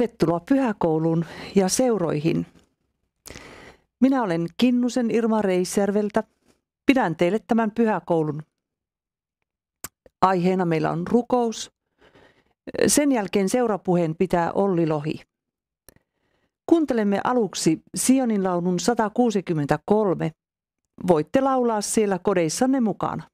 Tervetuloa pyhäkouluun ja seuroihin. Minä olen Kinnusen Irma Reisjärveltä. Pidän teille tämän pyhäkoulun. Aiheena meillä on rukous. Sen jälkeen seurapuheen pitää Olli Lohi. Kuuntelemme aluksi Sionin laulun 163. Voitte laulaa siellä kodeissanne mukana.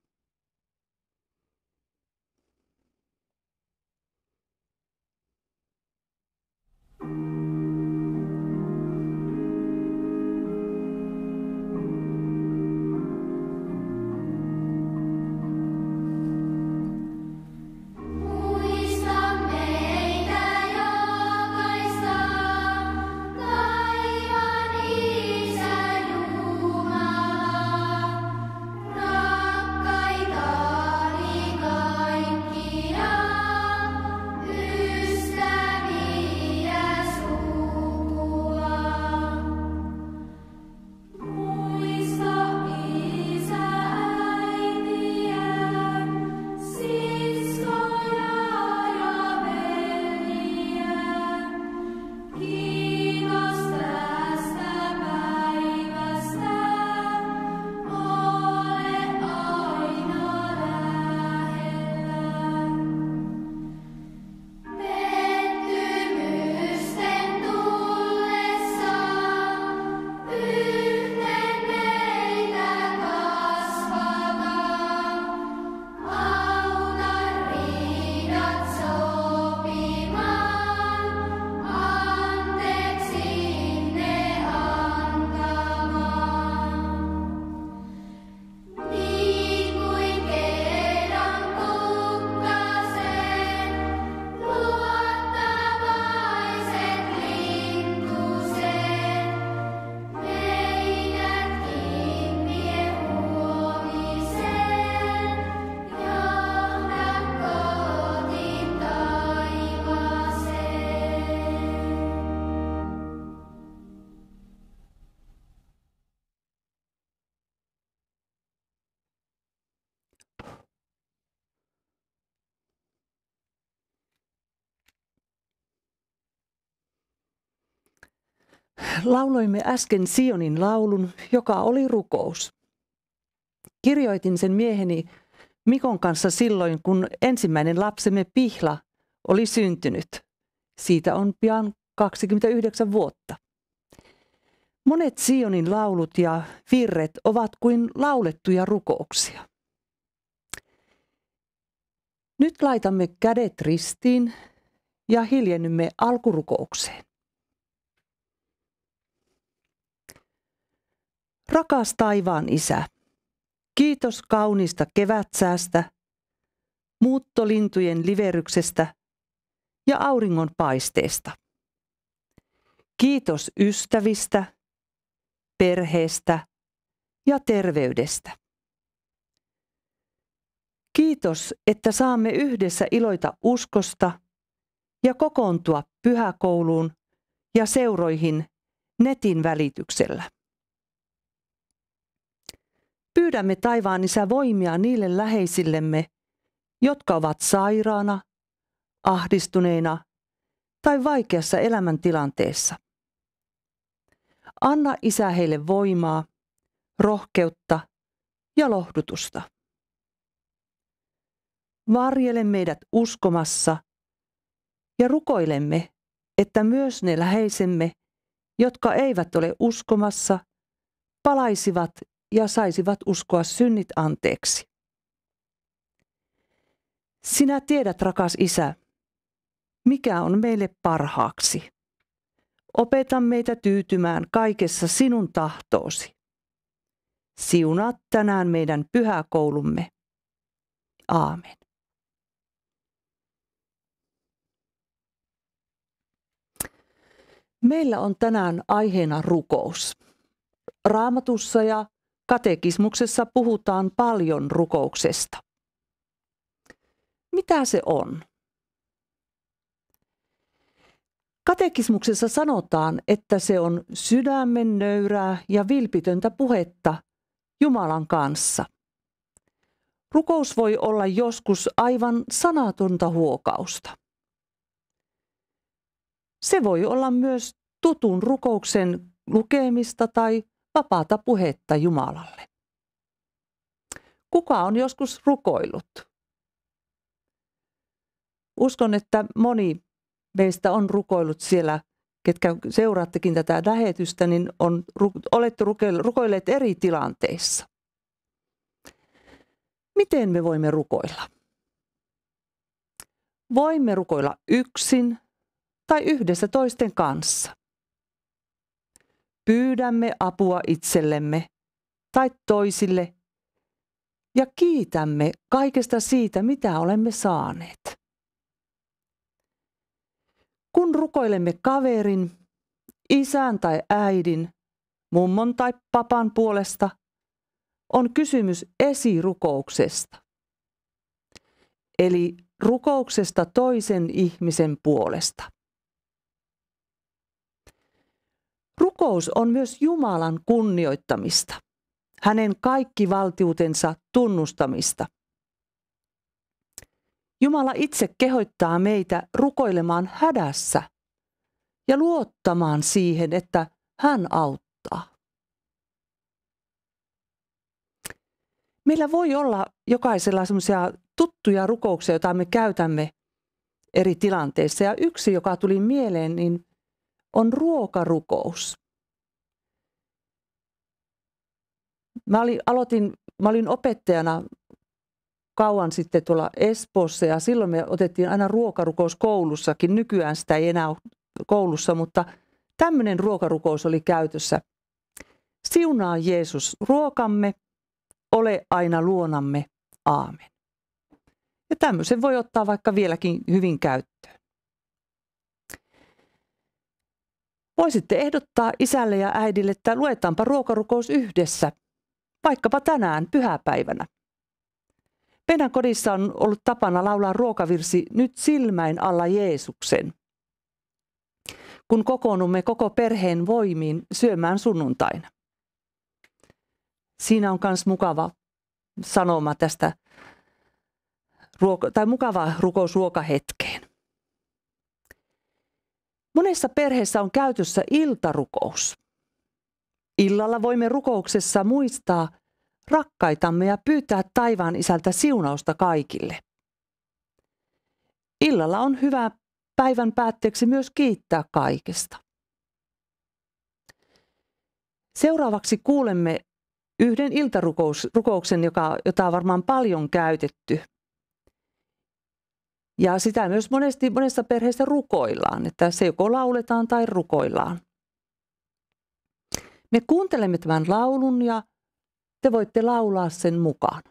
lauloimme äsken Sionin laulun, joka oli rukous. Kirjoitin sen mieheni Mikon kanssa silloin, kun ensimmäinen lapsemme Pihla oli syntynyt. Siitä on pian 29 vuotta. Monet Sionin laulut ja virret ovat kuin laulettuja rukouksia. Nyt laitamme kädet ristiin ja hiljennymme alkurukoukseen. Rakas taivaan isä, kiitos kaunista kevätsäästä, muuttolintujen liveryksestä ja auringon paisteesta. Kiitos ystävistä, perheestä ja terveydestä. Kiitos, että saamme yhdessä iloita uskosta ja kokoontua pyhäkouluun ja seuroihin netin välityksellä. Pyydämme taivaan isä voimia niille läheisillemme, jotka ovat sairaana, ahdistuneina tai vaikeassa elämäntilanteessa. Anna isä heille voimaa, rohkeutta ja lohdutusta. Varjele meidät uskomassa ja rukoilemme, että myös ne läheisemme, jotka eivät ole uskomassa, palaisivat ja saisivat uskoa synnit anteeksi. Sinä tiedät, rakas Isä, mikä on meille parhaaksi. Opeta meitä tyytymään kaikessa sinun tahtoosi. Siunaa tänään meidän pyhäkoulumme. Aamen. Meillä on tänään aiheena rukous. Raamatussa ja Katekismuksessa puhutaan paljon rukouksesta. Mitä se on? Katekismuksessa sanotaan, että se on sydämen nöyrää ja vilpitöntä puhetta Jumalan kanssa. Rukous voi olla joskus aivan sanatonta huokausta. Se voi olla myös tutun rukouksen lukemista tai vapaata puhetta Jumalalle. Kuka on joskus rukoillut? Uskon, että moni meistä on rukoillut siellä, ketkä seuraattekin tätä lähetystä, niin on, olette rukoilleet eri tilanteissa. Miten me voimme rukoilla? Voimme rukoilla yksin tai yhdessä toisten kanssa. Pyydämme apua itsellemme tai toisille ja kiitämme kaikesta siitä, mitä olemme saaneet. Kun rukoilemme kaverin, isän tai äidin, mummon tai papan puolesta, on kysymys esirukouksesta. Eli rukouksesta toisen ihmisen puolesta. Rukous on myös Jumalan kunnioittamista, hänen kaikki valtiutensa tunnustamista. Jumala itse kehoittaa meitä rukoilemaan hädässä ja luottamaan siihen, että hän auttaa. Meillä voi olla jokaisella sellaisia tuttuja rukouksia, joita me käytämme eri tilanteissa. Ja yksi, joka tuli mieleen, niin on ruokarukous. Mä olin, aloitin, mä olin opettajana kauan sitten tuolla Espoossa ja silloin me otettiin aina ruokarukous koulussakin. Nykyään sitä ei enää ole koulussa, mutta tämmöinen ruokarukous oli käytössä. Siunaa Jeesus ruokamme, ole aina luonamme. Aamen. Ja tämmöisen voi ottaa vaikka vieläkin hyvin käyttöön. Voisitte ehdottaa isälle ja äidille, että luetaanpa ruokarukous yhdessä, vaikkapa tänään pyhäpäivänä. Meidän kodissa on ollut tapana laulaa ruokavirsi nyt silmäin alla Jeesuksen, kun kokoonnumme koko perheen voimiin syömään sunnuntaina. Siinä on myös mukava sanoma tästä, tai mukava rukous ruokahetkeen. Monessa perheessä on käytössä iltarukous. Illalla voimme rukouksessa muistaa rakkaitamme ja pyytää taivaan isältä siunausta kaikille. Illalla on hyvä päivän päätteeksi myös kiittää kaikesta. Seuraavaksi kuulemme yhden iltarukouksen, joka, jota on varmaan paljon käytetty – ja sitä myös monesti, monessa perheessä rukoillaan, että se joko lauletaan tai rukoillaan. Me kuuntelemme tämän laulun ja te voitte laulaa sen mukaan.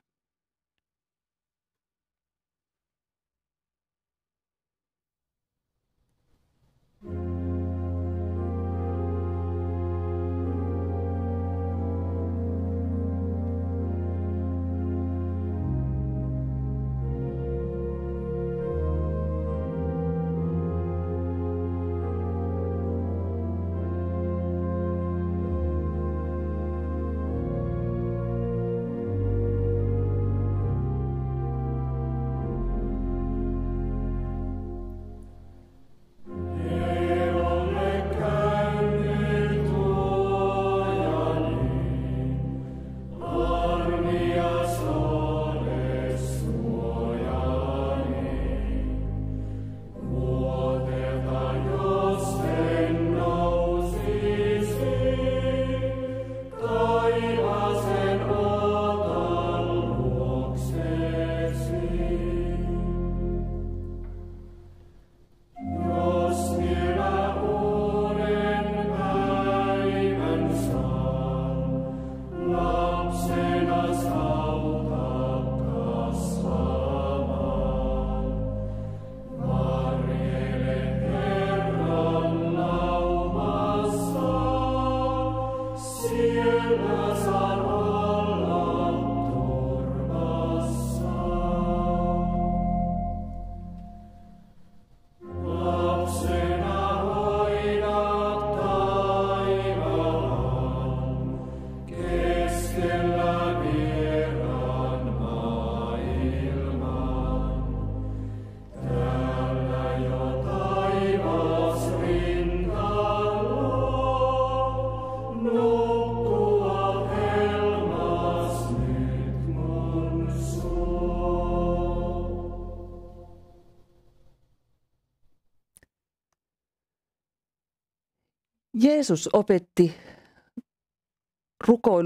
Jeesus opetti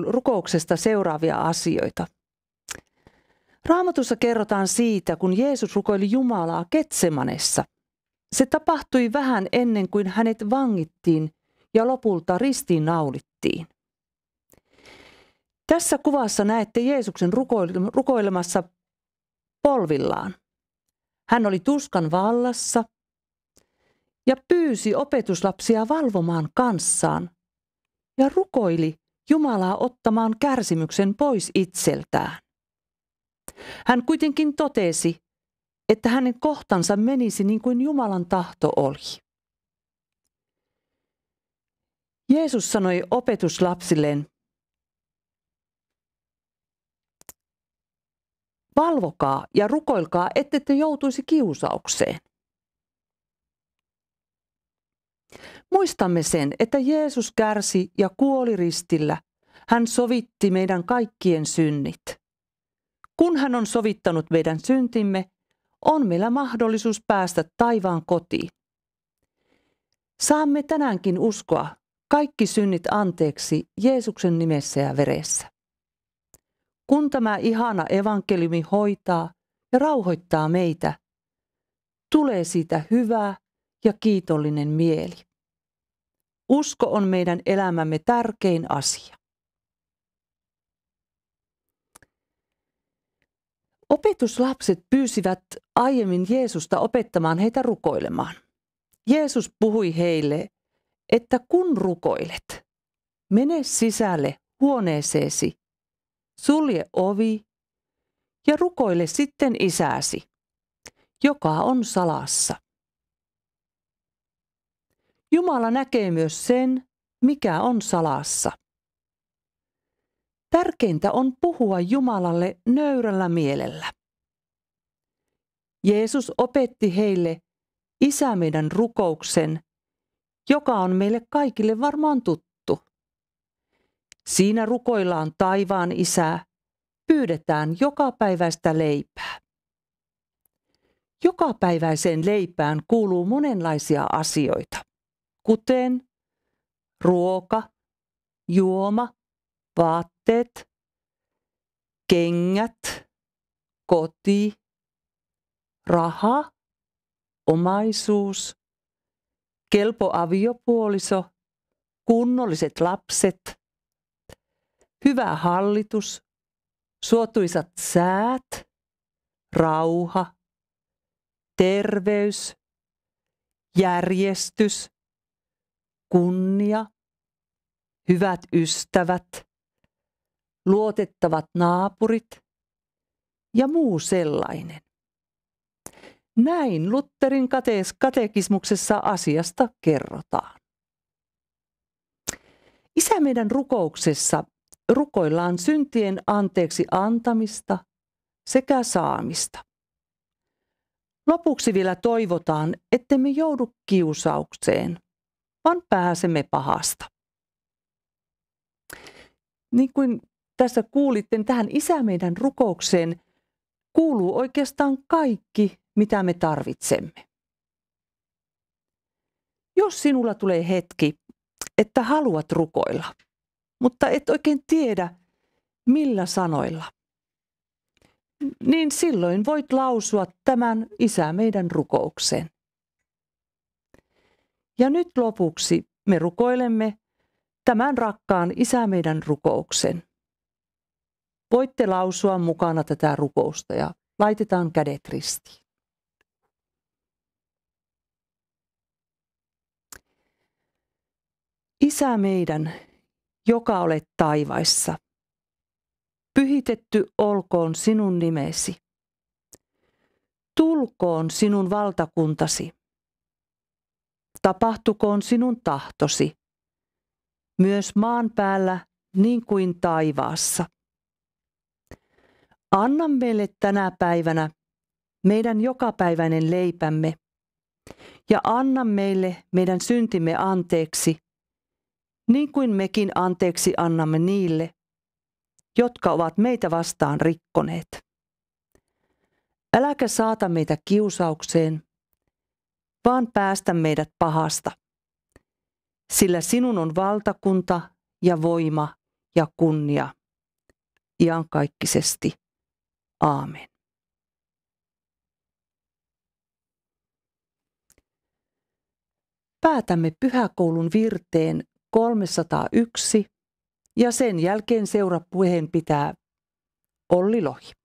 rukouksesta seuraavia asioita. Raamatussa kerrotaan siitä, kun Jeesus rukoili Jumalaa Ketsemanessa. Se tapahtui vähän ennen kuin hänet vangittiin ja lopulta ristiin naulittiin. Tässä kuvassa näette Jeesuksen rukoilemassa polvillaan. Hän oli tuskan vallassa – ja pyysi opetuslapsia valvomaan kanssaan ja rukoili Jumalaa ottamaan kärsimyksen pois itseltään. Hän kuitenkin totesi, että hänen kohtansa menisi niin kuin Jumalan tahto oli. Jeesus sanoi opetuslapsilleen, valvokaa ja rukoilkaa, ettette joutuisi kiusaukseen. Muistamme sen, että Jeesus kärsi ja kuoli ristillä. Hän sovitti meidän kaikkien synnit. Kun hän on sovittanut meidän syntimme, on meillä mahdollisuus päästä taivaan kotiin. Saamme tänäänkin uskoa kaikki synnit anteeksi Jeesuksen nimessä ja veressä. Kun tämä ihana evankeliumi hoitaa ja rauhoittaa meitä, tulee siitä hyvää ja kiitollinen mieli. Usko on meidän elämämme tärkein asia. Opetuslapset pyysivät aiemmin Jeesusta opettamaan heitä rukoilemaan. Jeesus puhui heille, että kun rukoilet, mene sisälle huoneeseesi, sulje ovi ja rukoile sitten isäsi, joka on salassa. Jumala näkee myös sen, mikä on salassa. Tärkeintä on puhua Jumalalle nöyrällä mielellä. Jeesus opetti heille Isä meidän rukouksen, joka on meille kaikille varmaan tuttu. Siinä rukoillaan taivaan Isää, pyydetään jokapäiväistä leipää. Jokapäiväiseen leipään kuuluu monenlaisia asioita kuten ruoka, juoma, vaatteet, kengät, koti, raha, omaisuus, kelpo aviopuoliso, kunnolliset lapset, hyvä hallitus, suotuisat säät, rauha, terveys, järjestys, kunnia, hyvät ystävät, luotettavat naapurit ja muu sellainen. Näin Lutterin katekismuksessa asiasta kerrotaan. Isä meidän rukouksessa rukoillaan syntien anteeksi antamista sekä saamista. Lopuksi vielä toivotaan, ettemme joudu kiusaukseen – vaan pääsemme pahasta. Niin kuin tässä kuulitte, tähän isä meidän rukoukseen kuuluu oikeastaan kaikki, mitä me tarvitsemme. Jos sinulla tulee hetki, että haluat rukoilla, mutta et oikein tiedä, millä sanoilla, niin silloin voit lausua tämän isä meidän rukouksen. Ja nyt lopuksi me rukoilemme tämän rakkaan Isä meidän rukouksen. Voitte lausua mukana tätä rukousta ja laitetaan kädet ristiin. Isä meidän, joka olet taivaissa, pyhitetty olkoon sinun nimesi. Tulkoon sinun valtakuntasi tapahtukoon sinun tahtosi, myös maan päällä niin kuin taivaassa. Anna meille tänä päivänä meidän jokapäiväinen leipämme ja anna meille meidän syntimme anteeksi, niin kuin mekin anteeksi annamme niille, jotka ovat meitä vastaan rikkoneet. Äläkä saata meitä kiusaukseen, vaan päästä meidät pahasta. Sillä sinun on valtakunta ja voima ja kunnia iankaikkisesti. Aamen. Päätämme pyhäkoulun virteen 301 ja sen jälkeen seurapuheen pitää Olli Lohi.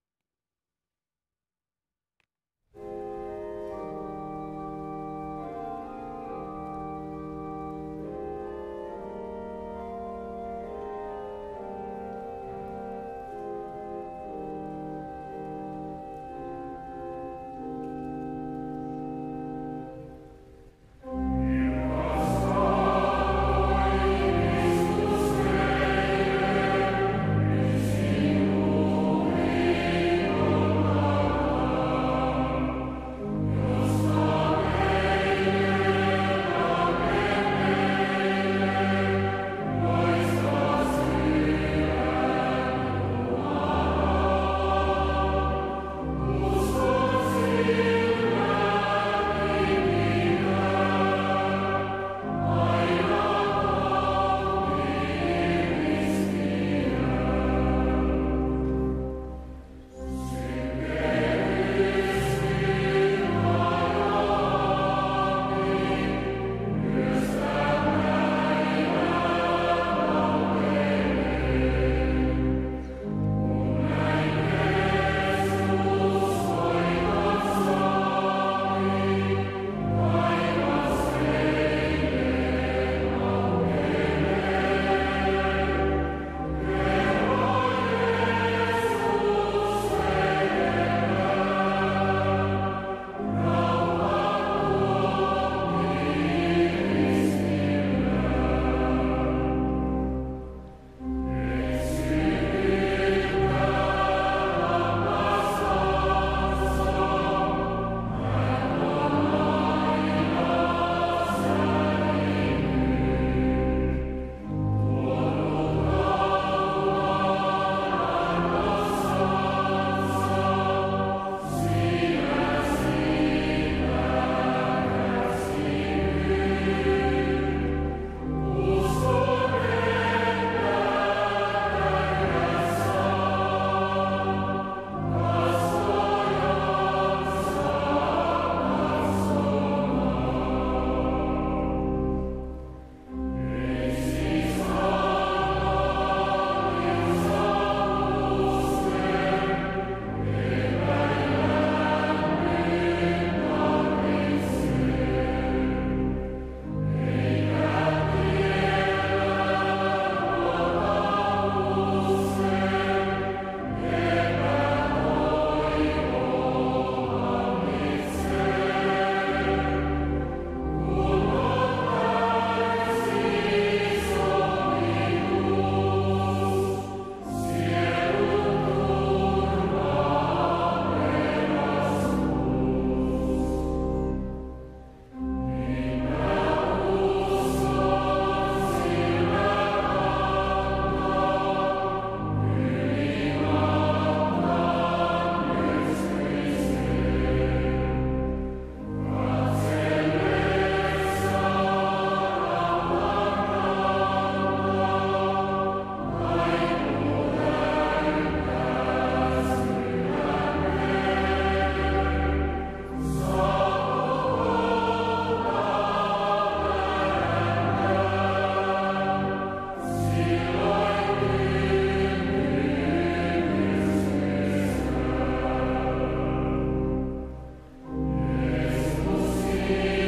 Amen.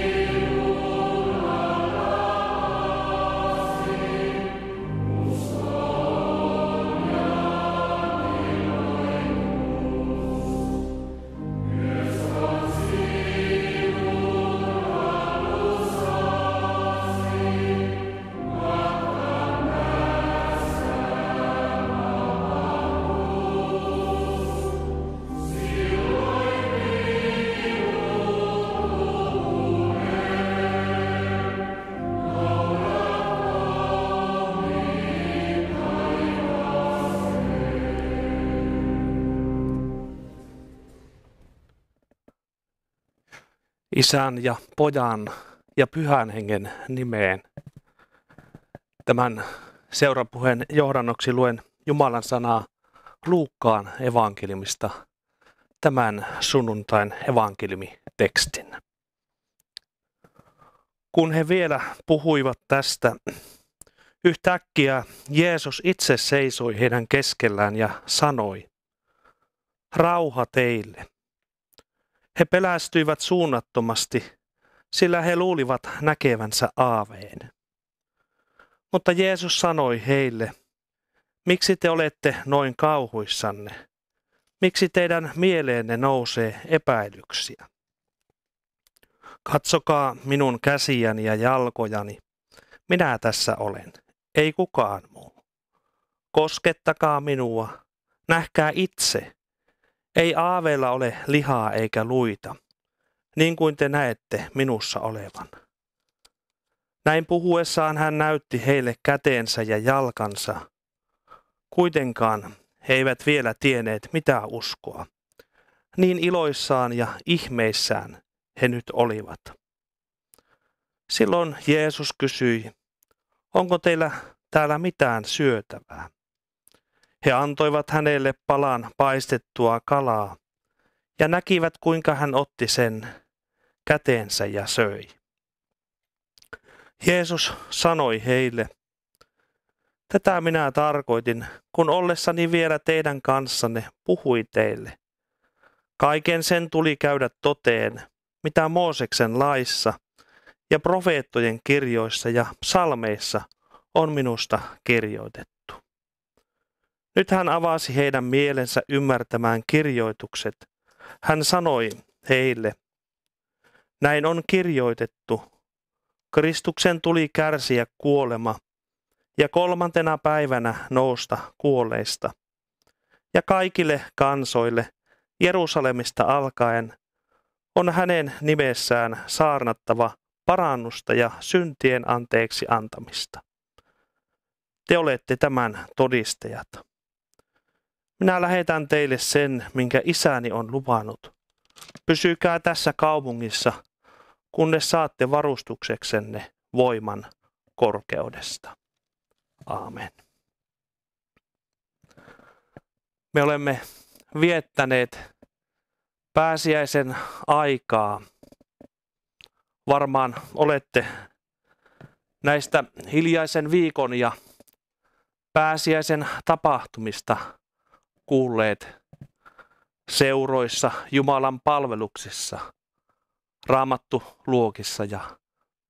isän ja pojan ja pyhän hengen nimeen. Tämän seurapuheen johdannoksi luen Jumalan sanaa Luukkaan evankelimista tämän sunnuntain evankelimitekstin. Kun he vielä puhuivat tästä, yhtäkkiä Jeesus itse seisoi heidän keskellään ja sanoi, rauha teille – he pelästyivät suunnattomasti, sillä he luulivat näkevänsä aaveen. Mutta Jeesus sanoi heille, miksi te olette noin kauhuissanne? Miksi teidän mieleenne nousee epäilyksiä? Katsokaa minun käsiäni ja jalkojani. Minä tässä olen, ei kukaan muu. Koskettakaa minua, nähkää itse, ei aaveilla ole lihaa eikä luita, niin kuin te näette minussa olevan. Näin puhuessaan hän näytti heille käteensä ja jalkansa. Kuitenkaan he eivät vielä tienneet mitä uskoa. Niin iloissaan ja ihmeissään he nyt olivat. Silloin Jeesus kysyi, onko teillä täällä mitään syötävää? He antoivat hänelle palan paistettua kalaa ja näkivät, kuinka hän otti sen käteensä ja söi. Jeesus sanoi heille, Tätä minä tarkoitin, kun ollessani vielä teidän kanssanne puhui teille. Kaiken sen tuli käydä toteen, mitä Mooseksen laissa ja profeettojen kirjoissa ja psalmeissa on minusta kirjoitettu. Nyt hän avasi heidän mielensä ymmärtämään kirjoitukset. Hän sanoi heille, näin on kirjoitettu. Kristuksen tuli kärsiä kuolema ja kolmantena päivänä nousta kuolleista. Ja kaikille kansoille Jerusalemista alkaen on hänen nimessään saarnattava parannusta ja syntien anteeksi antamista. Te olette tämän todistajat. Minä lähetän teille sen, minkä isäni on luvannut. Pysykää tässä kaupungissa, kunnes saatte varustukseksenne voiman korkeudesta. Aamen. Me olemme viettäneet pääsiäisen aikaa. Varmaan olette näistä hiljaisen viikon ja pääsiäisen tapahtumista kuulleet seuroissa, Jumalan palveluksissa, raamattu luokissa ja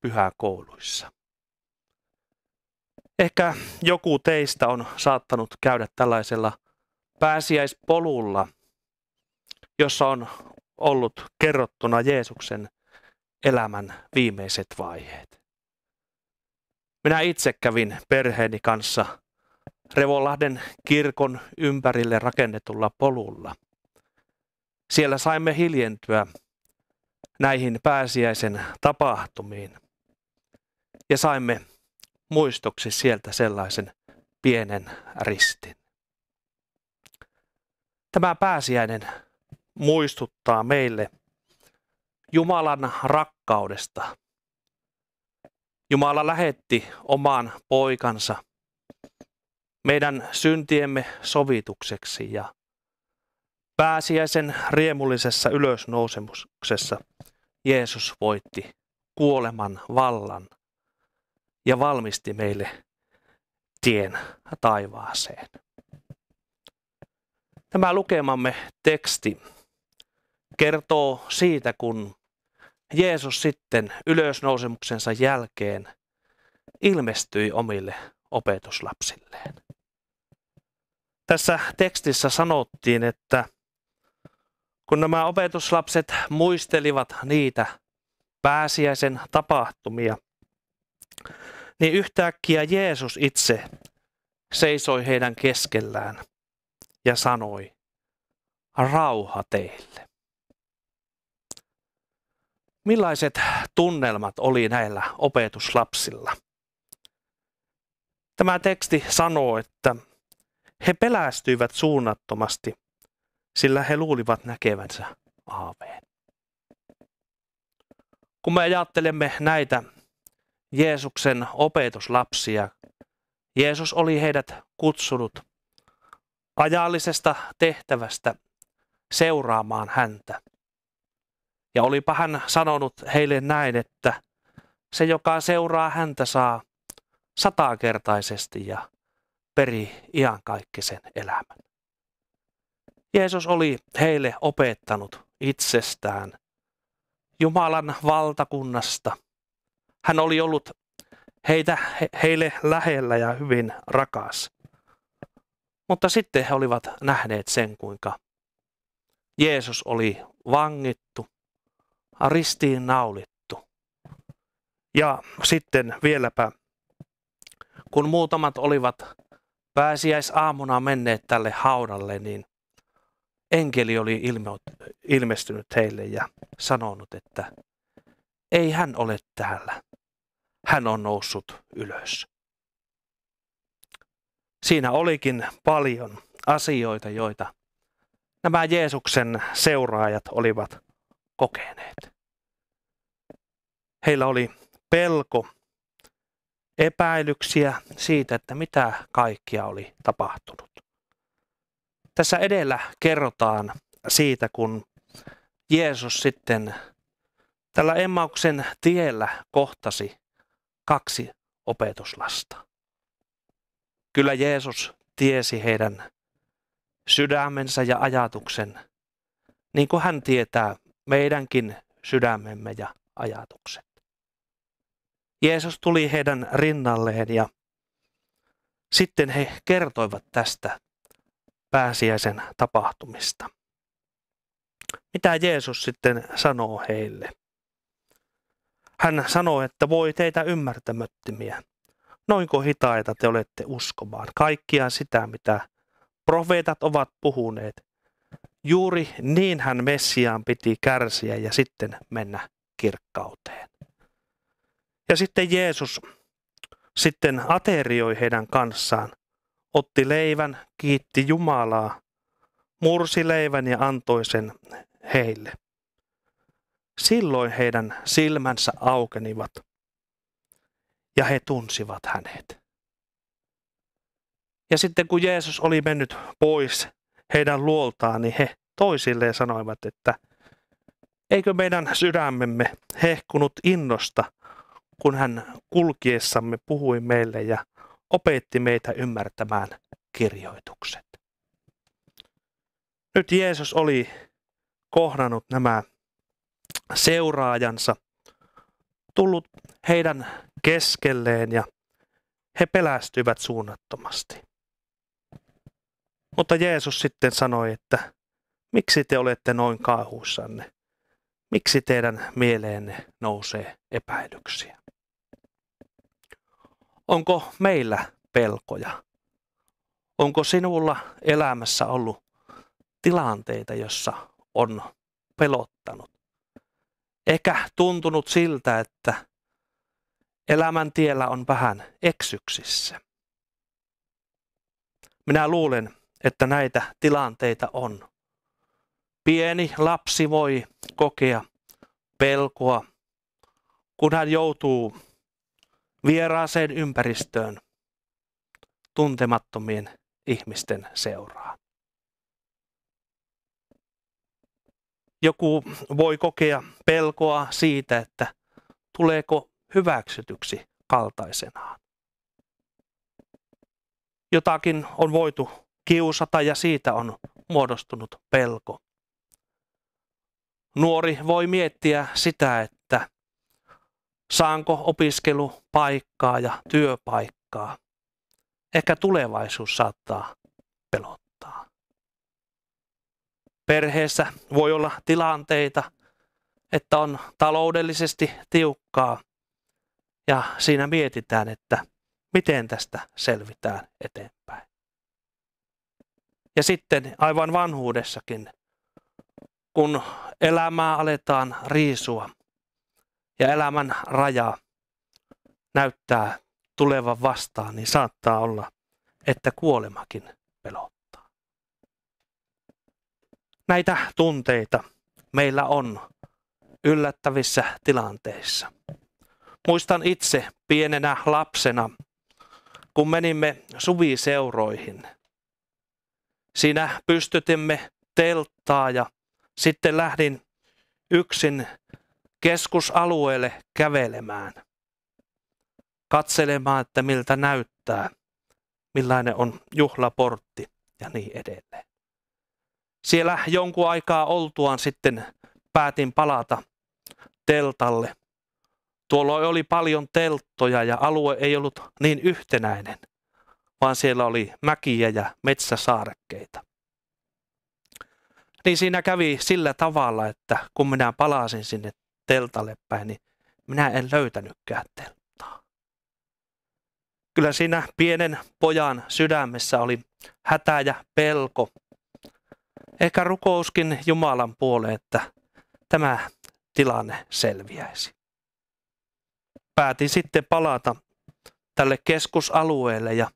pyhäkouluissa. Ehkä joku teistä on saattanut käydä tällaisella pääsiäispolulla, jossa on ollut kerrottuna Jeesuksen elämän viimeiset vaiheet. Minä itse kävin perheeni kanssa Revolahden kirkon ympärille rakennetulla polulla. Siellä saimme hiljentyä näihin pääsiäisen tapahtumiin ja saimme muistoksi sieltä sellaisen pienen ristin. Tämä pääsiäinen muistuttaa meille Jumalan rakkaudesta. Jumala lähetti oman poikansa meidän syntiemme sovitukseksi ja pääsiäisen riemullisessa ylösnousemuksessa Jeesus voitti kuoleman vallan ja valmisti meille tien taivaaseen. Tämä lukemamme teksti kertoo siitä, kun Jeesus sitten ylösnousemuksensa jälkeen ilmestyi omille opetuslapsilleen. Tässä tekstissä sanottiin, että kun nämä opetuslapset muistelivat niitä pääsiäisen tapahtumia, niin yhtäkkiä Jeesus itse seisoi heidän keskellään ja sanoi, rauha teille. Millaiset tunnelmat oli näillä opetuslapsilla? Tämä teksti sanoo, että he pelästyivät suunnattomasti, sillä he luulivat näkevänsä aaveen. Kun me ajattelemme näitä Jeesuksen opetuslapsia, Jeesus oli heidät kutsunut ajallisesta tehtävästä seuraamaan häntä. Ja olipa hän sanonut heille näin, että se, joka seuraa häntä, saa satakertaisesti ja peri iankaikkisen elämän. Jeesus oli heille opettanut itsestään Jumalan valtakunnasta. Hän oli ollut heitä, he, heille lähellä ja hyvin rakas. Mutta sitten he olivat nähneet sen, kuinka Jeesus oli vangittu, ristiin naulittu. Ja sitten vieläpä, kun muutamat olivat pääsiäisaamuna menneet tälle haudalle, niin enkeli oli ilme- ilmestynyt heille ja sanonut, että ei hän ole täällä. Hän on noussut ylös. Siinä olikin paljon asioita, joita nämä Jeesuksen seuraajat olivat kokeneet. Heillä oli pelko epäilyksiä siitä, että mitä kaikkia oli tapahtunut. Tässä edellä kerrotaan siitä, kun Jeesus sitten tällä Emmauksen tiellä kohtasi kaksi opetuslasta. Kyllä Jeesus tiesi heidän sydämensä ja ajatuksen, niin kuin hän tietää meidänkin sydämemme ja ajatuksen. Jeesus tuli heidän rinnalleen ja sitten he kertoivat tästä pääsiäisen tapahtumista. Mitä Jeesus sitten sanoo heille? Hän sanoi, että voi teitä ymmärtämöttimiä. Noinko hitaita te olette uskomaan kaikkia sitä, mitä profeetat ovat puhuneet. Juuri niin hän Messiaan piti kärsiä ja sitten mennä kirkkauteen. Ja sitten Jeesus sitten aterioi heidän kanssaan, otti leivän, kiitti Jumalaa, mursi leivän ja antoi sen heille. Silloin heidän silmänsä aukenivat ja he tunsivat hänet. Ja sitten kun Jeesus oli mennyt pois heidän luoltaan, niin he toisilleen sanoivat, että eikö meidän sydämemme hehkunut innosta, kun hän kulkiessamme puhui meille ja opetti meitä ymmärtämään kirjoitukset. Nyt Jeesus oli kohdannut nämä seuraajansa, tullut heidän keskelleen ja he pelästyivät suunnattomasti. Mutta Jeesus sitten sanoi, että miksi te olette noin kaahuissanne? Miksi teidän mieleenne nousee epäilyksiä? Onko meillä pelkoja? Onko sinulla elämässä ollut tilanteita, jossa on pelottanut? Eikä tuntunut siltä, että elämän tiellä on vähän eksyksissä. Minä luulen, että näitä tilanteita on. Pieni lapsi voi kokea pelkoa, kun hän joutuu vieraaseen ympäristöön tuntemattomien ihmisten seuraa. Joku voi kokea pelkoa siitä, että tuleeko hyväksytyksi kaltaisenaan. Jotakin on voitu kiusata ja siitä on muodostunut pelko nuori voi miettiä sitä, että saanko opiskelupaikkaa ja työpaikkaa. Ehkä tulevaisuus saattaa pelottaa. Perheessä voi olla tilanteita, että on taloudellisesti tiukkaa ja siinä mietitään, että miten tästä selvitään eteenpäin. Ja sitten aivan vanhuudessakin kun elämää aletaan riisua ja elämän raja näyttää tulevan vastaan, niin saattaa olla, että kuolemakin pelottaa. Näitä tunteita meillä on yllättävissä tilanteissa. Muistan itse pienenä lapsena, kun menimme suviseuroihin. Siinä pystytimme telttaa ja sitten lähdin yksin keskusalueelle kävelemään, katselemaan, että miltä näyttää, millainen on juhlaportti ja niin edelleen. Siellä jonkun aikaa oltuaan sitten päätin palata teltalle. Tuolloin oli paljon telttoja ja alue ei ollut niin yhtenäinen, vaan siellä oli mäkiä ja metsäsaarekkeita. Niin siinä kävi sillä tavalla, että kun minä palasin sinne teltalle päin, niin minä en löytänytkään telttaa. Kyllä siinä pienen pojan sydämessä oli hätä ja pelko. Ehkä rukouskin Jumalan puoleen, että tämä tilanne selviäisi. Päätin sitten palata tälle keskusalueelle ja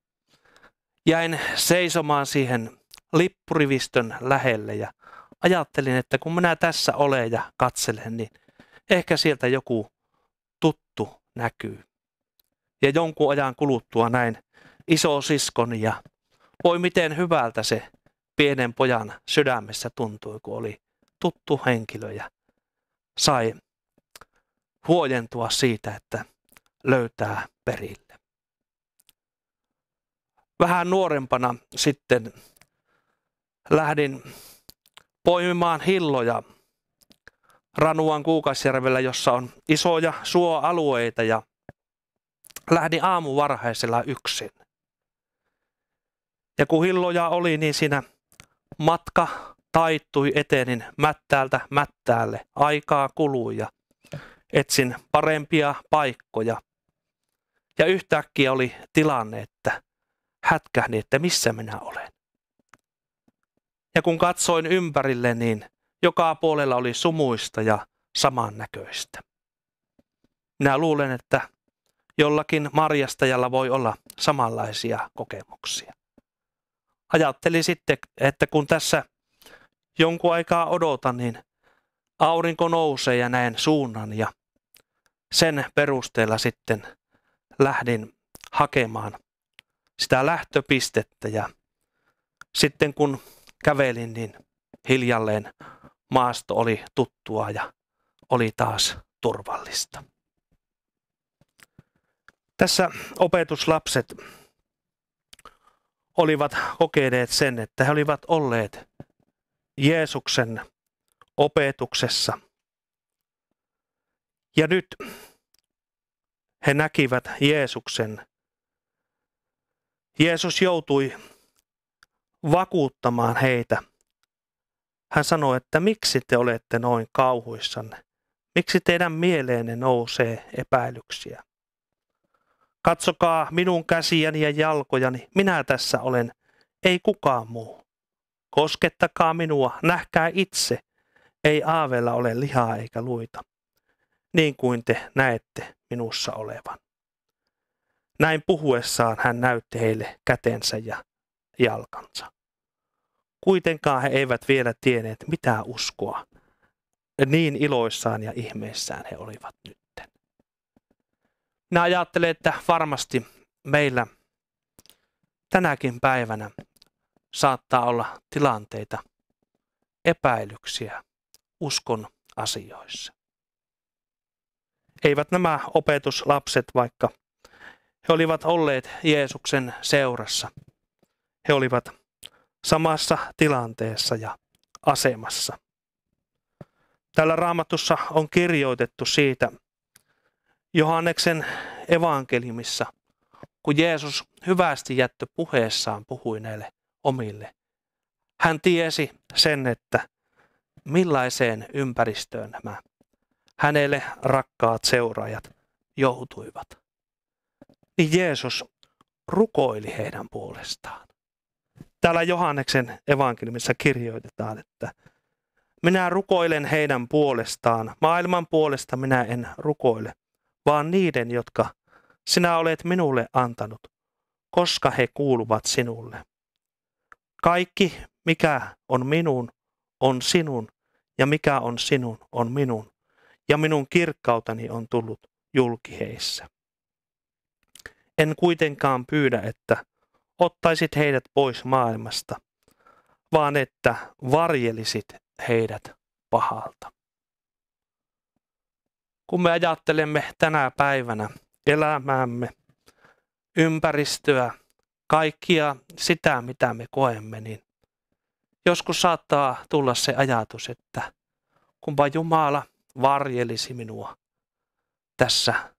jäin seisomaan siihen lippurivistön lähelle ja ajattelin, että kun minä tässä olen ja katselen, niin ehkä sieltä joku tuttu näkyy. Ja jonkun ajan kuluttua näin iso siskoni ja voi miten hyvältä se pienen pojan sydämessä tuntui, kun oli tuttu henkilö ja sai huojentua siitä, että löytää perille. Vähän nuorempana sitten lähdin poimimaan hilloja Ranuan Kuukasjärvellä, jossa on isoja suoalueita ja lähdin varhaisella yksin. Ja kun hilloja oli, niin siinä matka taittui etenin mättäältä mättäälle. Aikaa kului ja etsin parempia paikkoja. Ja yhtäkkiä oli tilanne, että hätkähdin, että missä minä olen ja kun katsoin ympärille, niin joka puolella oli sumuista ja samannäköistä. Minä luulen, että jollakin marjastajalla voi olla samanlaisia kokemuksia. Ajattelin sitten, että kun tässä jonkun aikaa odotan, niin aurinko nousee ja näen suunnan ja sen perusteella sitten lähdin hakemaan sitä lähtöpistettä ja sitten kun kävelin, niin hiljalleen maasto oli tuttua ja oli taas turvallista. Tässä opetuslapset olivat kokeneet sen, että he olivat olleet Jeesuksen opetuksessa. Ja nyt he näkivät Jeesuksen. Jeesus joutui vakuuttamaan heitä. Hän sanoi, että miksi te olette noin kauhuissanne? Miksi teidän mieleenne nousee epäilyksiä? Katsokaa minun käsiäni ja jalkojani, minä tässä olen, ei kukaan muu. Koskettakaa minua, nähkää itse, ei aavella ole lihaa eikä luita, niin kuin te näette minussa olevan. Näin puhuessaan hän näytti heille kätensä ja jalkansa. Kuitenkaan he eivät vielä tienneet mitä uskoa. Niin iloissaan ja ihmeissään he olivat nytten. Minä ajattelen, että varmasti meillä tänäkin päivänä saattaa olla tilanteita, epäilyksiä uskon asioissa. Eivät nämä opetuslapset, vaikka he olivat olleet Jeesuksen seurassa – he olivat samassa tilanteessa ja asemassa. Tällä raamatussa on kirjoitettu siitä Johanneksen evankeliumissa, kun Jeesus hyvästi jättö puheessaan puhui näille omille. Hän tiesi sen, että millaiseen ympäristöön nämä hänelle rakkaat seuraajat joutuivat. Niin Jeesus rukoili heidän puolestaan. Täällä Johanneksen evankeliumissa kirjoitetaan, että minä rukoilen heidän puolestaan, maailman puolesta minä en rukoile, vaan niiden, jotka sinä olet minulle antanut, koska he kuuluvat sinulle. Kaikki, mikä on minun, on sinun, ja mikä on sinun, on minun, ja minun kirkkautani on tullut julkiheissä. En kuitenkaan pyydä, että ottaisit heidät pois maailmasta, vaan että varjelisit heidät pahalta. Kun me ajattelemme tänä päivänä elämäämme, ympäristöä, kaikkia sitä, mitä me koemme, niin joskus saattaa tulla se ajatus, että kumpa Jumala varjelisi minua tässä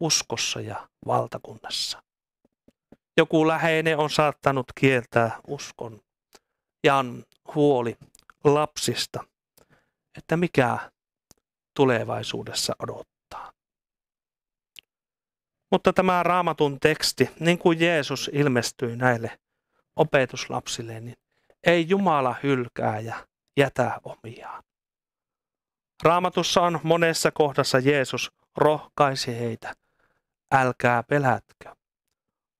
uskossa ja valtakunnassa. Joku läheinen on saattanut kieltää uskon ja on huoli lapsista, että mikä tulevaisuudessa odottaa. Mutta tämä raamatun teksti, niin kuin Jeesus ilmestyi näille opetuslapsille, niin ei Jumala hylkää ja jätä omiaan. Raamatussa on monessa kohdassa Jeesus rohkaisi heitä, älkää pelätkö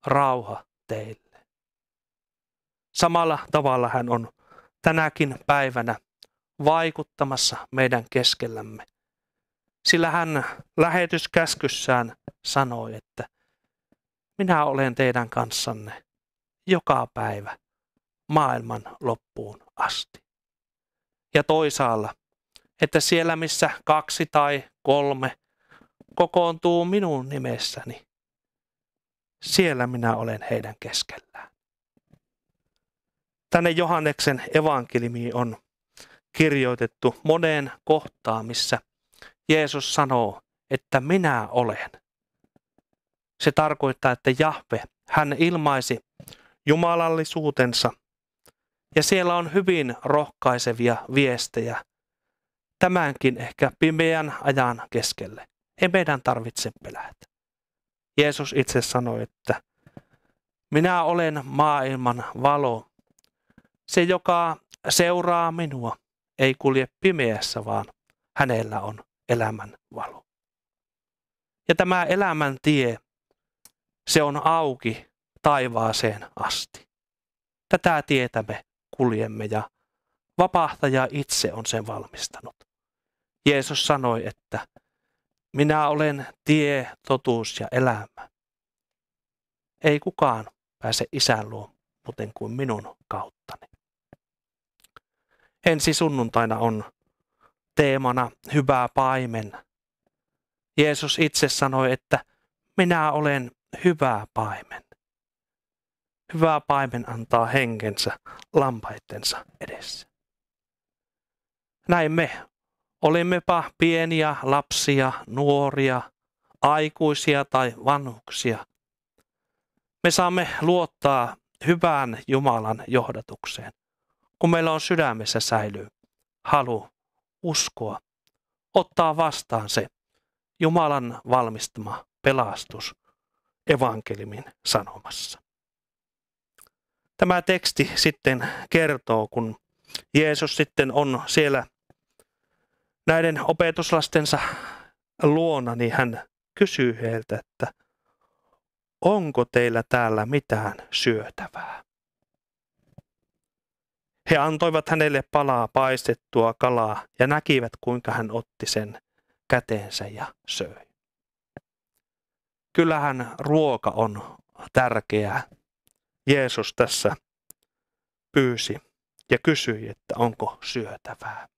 rauha teille. Samalla tavalla hän on tänäkin päivänä vaikuttamassa meidän keskellämme, sillä hän lähetyskäskyssään sanoi, että minä olen teidän kanssanne joka päivä maailman loppuun asti. Ja toisaalla, että siellä missä kaksi tai kolme kokoontuu minun nimessäni, siellä minä olen heidän keskellään. Tänne Johanneksen evankelimiin on kirjoitettu moneen kohtaan, missä Jeesus sanoo, että minä olen. Se tarkoittaa, että Jahve, hän ilmaisi jumalallisuutensa. Ja siellä on hyvin rohkaisevia viestejä tämänkin ehkä pimeän ajan keskelle. Ei meidän tarvitse pelätä. Jeesus itse sanoi, että minä olen maailman valo. Se, joka seuraa minua, ei kulje pimeässä, vaan hänellä on elämän valo. Ja tämä elämän tie, se on auki taivaaseen asti. Tätä tietä me kuljemme ja vapahtaja itse on sen valmistanut. Jeesus sanoi, että minä olen tie, totuus ja elämä. Ei kukaan pääse isän luo muuten kuin minun kauttani. Ensi sunnuntaina on teemana hyvää paimen. Jeesus itse sanoi, että minä olen hyvää paimen. Hyvää paimen antaa henkensä lampaittensa edessä. Näin me Olimmepa pieniä lapsia, nuoria, aikuisia tai vanhuksia. Me saamme luottaa hyvään Jumalan johdatukseen, kun meillä on sydämessä säilyy halu uskoa, ottaa vastaan se Jumalan valmistama pelastus evankelimin sanomassa. Tämä teksti sitten kertoo, kun Jeesus sitten on siellä näiden opetuslastensa luona, niin hän kysyy heiltä, että onko teillä täällä mitään syötävää? He antoivat hänelle palaa paistettua kalaa ja näkivät, kuinka hän otti sen käteensä ja söi. Kyllähän ruoka on tärkeää. Jeesus tässä pyysi ja kysyi, että onko syötävää.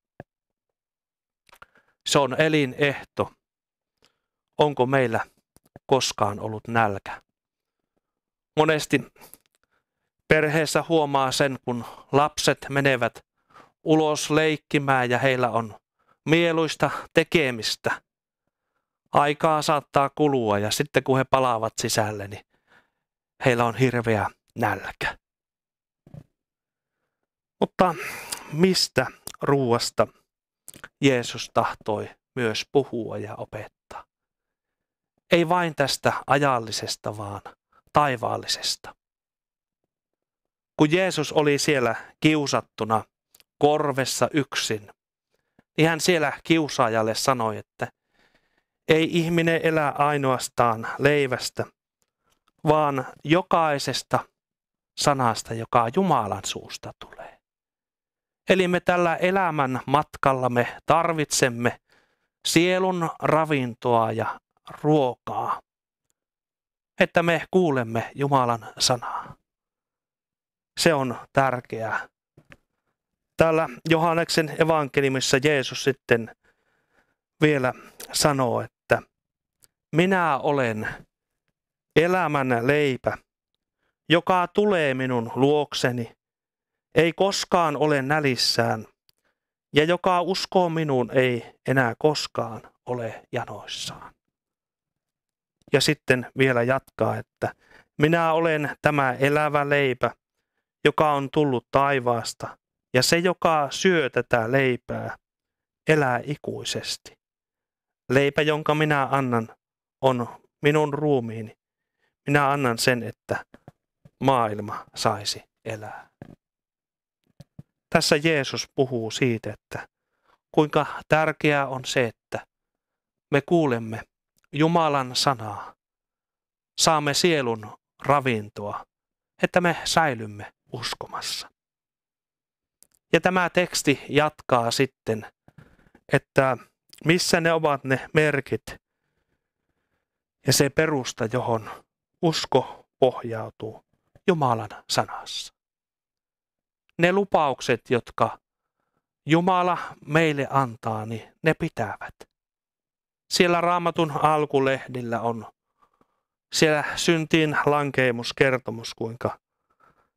Se on elinehto. Onko meillä koskaan ollut nälkä? Monesti perheessä huomaa sen, kun lapset menevät ulos leikkimään ja heillä on mieluista tekemistä. Aikaa saattaa kulua ja sitten kun he palaavat sisälle, niin heillä on hirveä nälkä. Mutta mistä ruuasta Jeesus tahtoi myös puhua ja opettaa. Ei vain tästä ajallisesta, vaan taivaallisesta. Kun Jeesus oli siellä kiusattuna korvessa yksin, niin hän siellä kiusaajalle sanoi, että ei ihminen elä ainoastaan leivästä, vaan jokaisesta sanasta, joka Jumalan suusta tulee. Eli me tällä elämän matkalla me tarvitsemme sielun ravintoa ja ruokaa, että me kuulemme Jumalan sanaa. Se on tärkeää. Täällä Johanneksen evankelimissa Jeesus sitten vielä sanoo, että minä olen elämän leipä, joka tulee minun luokseni ei koskaan ole nälissään, ja joka uskoo minuun ei enää koskaan ole janoissaan. Ja sitten vielä jatkaa, että minä olen tämä elävä leipä, joka on tullut taivaasta, ja se, joka syö tätä leipää, elää ikuisesti. Leipä, jonka minä annan, on minun ruumiini. Minä annan sen, että maailma saisi elää. Tässä Jeesus puhuu siitä, että kuinka tärkeää on se, että me kuulemme Jumalan sanaa, saamme sielun ravintoa, että me säilymme uskomassa. Ja tämä teksti jatkaa sitten, että missä ne ovat ne merkit ja se perusta, johon usko pohjautuu Jumalan sanassa ne lupaukset, jotka Jumala meille antaa, niin ne pitävät. Siellä raamatun alkulehdillä on siellä syntiin kertomus, kuinka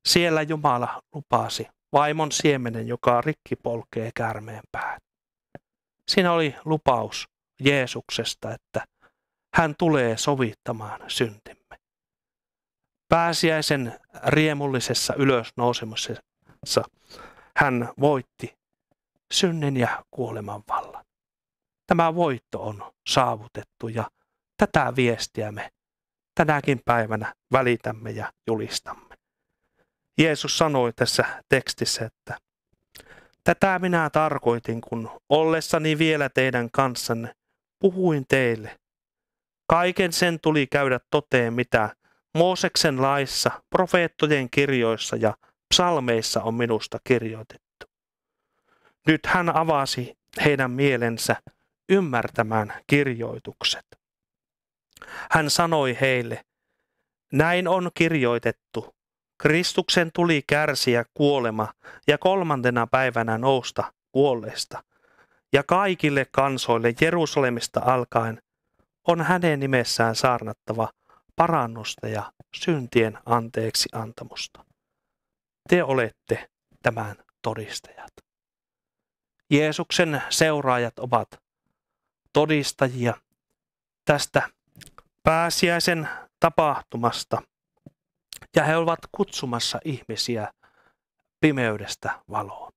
siellä Jumala lupasi vaimon siemenen, joka rikki polkee kärmeen pään. Siinä oli lupaus Jeesuksesta, että hän tulee sovittamaan syntimme. Pääsiäisen riemullisessa ylösnousemuksessa kanssa. Hän voitti synnin ja kuoleman vallan. Tämä voitto on saavutettu ja tätä viestiä me tänäkin päivänä välitämme ja julistamme. Jeesus sanoi tässä tekstissä, että Tätä minä tarkoitin, kun ollessani vielä teidän kanssanne puhuin teille. Kaiken sen tuli käydä toteen, mitä Mooseksen laissa, profeettojen kirjoissa ja psalmeissa on minusta kirjoitettu. Nyt hän avasi heidän mielensä ymmärtämään kirjoitukset. Hän sanoi heille, näin on kirjoitettu. Kristuksen tuli kärsiä kuolema ja kolmantena päivänä nousta kuolleesta. Ja kaikille kansoille Jerusalemista alkaen on hänen nimessään saarnattava parannusta ja syntien anteeksi antamusta. Te olette tämän todistajat. Jeesuksen seuraajat ovat todistajia tästä pääsiäisen tapahtumasta. Ja he ovat kutsumassa ihmisiä pimeydestä valoon.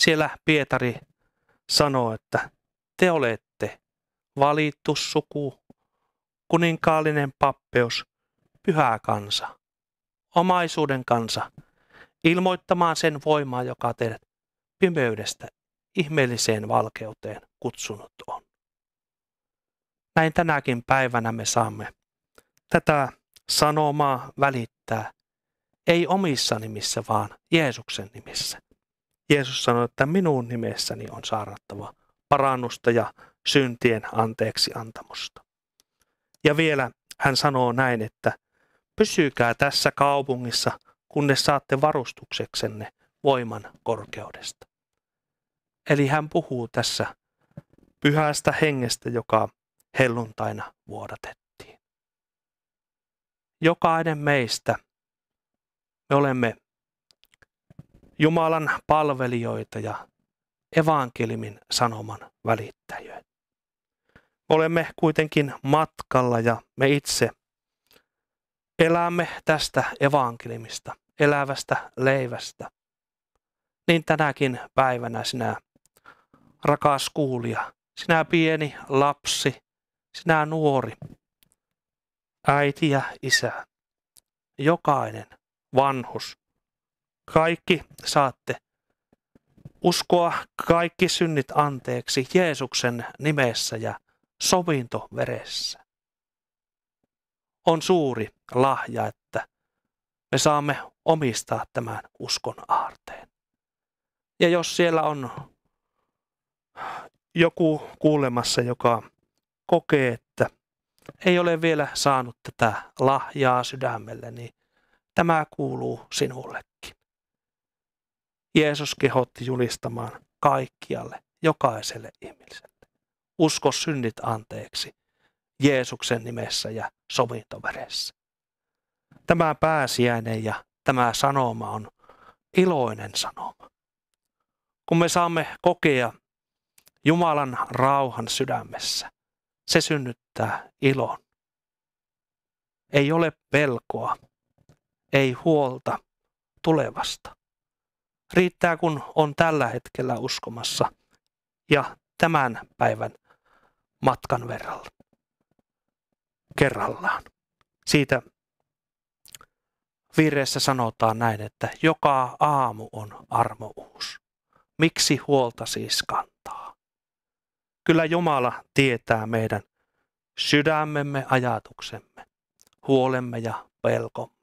Siellä Pietari sanoo, että te olette valittu suku, kuninkaallinen pappeus, pyhä kansa, omaisuuden kansa, ilmoittamaan sen voimaa, joka teidät pimeydestä ihmeelliseen valkeuteen kutsunut on. Näin tänäkin päivänä me saamme tätä sanomaa välittää, ei omissa nimissä, vaan Jeesuksen nimissä. Jeesus sanoi, että minun nimessäni on saarattava parannusta ja syntien anteeksi antamusta. Ja vielä hän sanoo näin, että pysykää tässä kaupungissa – kunnes saatte varustukseksenne voiman korkeudesta. Eli hän puhuu tässä pyhästä hengestä, joka helluntaina vuodatettiin. Jokainen meistä, me olemme Jumalan palvelijoita ja evankelimin sanoman välittäjöitä. olemme kuitenkin matkalla ja me itse elämme tästä evankelimista, elävästä leivästä. Niin tänäkin päivänä sinä, rakas kuulija, sinä pieni lapsi, sinä nuori, äiti ja isä, jokainen vanhus, kaikki saatte uskoa kaikki synnit anteeksi Jeesuksen nimessä ja sovintoveressä on suuri lahja, että me saamme omistaa tämän uskon aarteen. Ja jos siellä on joku kuulemassa, joka kokee, että ei ole vielä saanut tätä lahjaa sydämelle, niin tämä kuuluu sinullekin. Jeesus kehotti julistamaan kaikkialle, jokaiselle ihmiselle. Usko synnit anteeksi Jeesuksen nimessä ja sovintoveressä. Tämä pääsiäinen ja tämä sanoma on iloinen sanoma. Kun me saamme kokea Jumalan rauhan sydämessä, se synnyttää ilon. Ei ole pelkoa, ei huolta tulevasta. Riittää kun on tällä hetkellä uskomassa ja tämän päivän matkan verralla kerrallaan. Siitä virreessä sanotaan näin, että joka aamu on armo uusi. Miksi huolta siis kantaa? Kyllä Jumala tietää meidän sydämemme, ajatuksemme, huolemme ja pelkomme.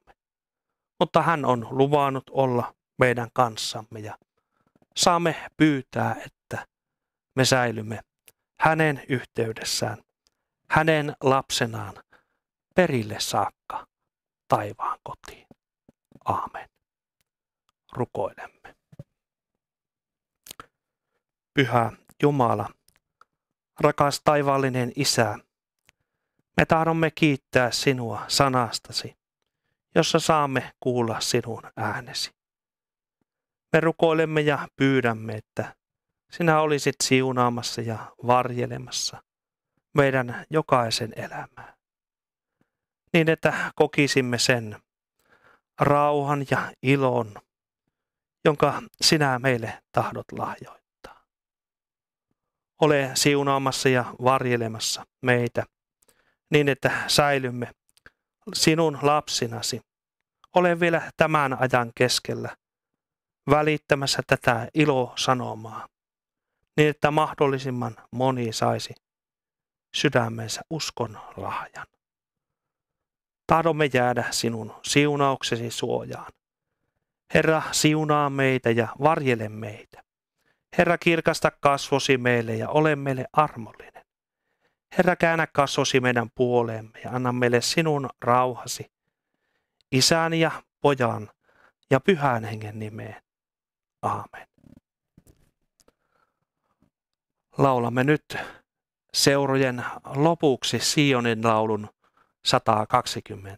Mutta hän on luvannut olla meidän kanssamme ja saamme pyytää, että me säilymme hänen yhteydessään hänen lapsenaan perille saakka taivaan kotiin. Aamen. Rukoilemme. Pyhä Jumala, rakas taivaallinen Isä, me tahdomme kiittää sinua sanastasi, jossa saamme kuulla sinun äänesi. Me rukoilemme ja pyydämme, että sinä olisit siunaamassa ja varjelemassa meidän jokaisen elämää. Niin että kokisimme sen rauhan ja ilon, jonka sinä meille tahdot lahjoittaa. Ole siunaamassa ja varjelemassa meitä niin, että säilymme sinun lapsinasi. Ole vielä tämän ajan keskellä välittämässä tätä ilosanomaa niin, että mahdollisimman moni saisi sydämensä uskon lahjan. Tahdomme jäädä sinun siunauksesi suojaan. Herra, siunaa meitä ja varjele meitä. Herra, kirkasta kasvosi meille ja ole meille armollinen. Herra, käännä kasvosi meidän puoleemme ja anna meille sinun rauhasi. Isän ja pojan ja pyhän hengen nimeen. Aamen. Laulamme nyt seurojen lopuksi Sionin laulun 123.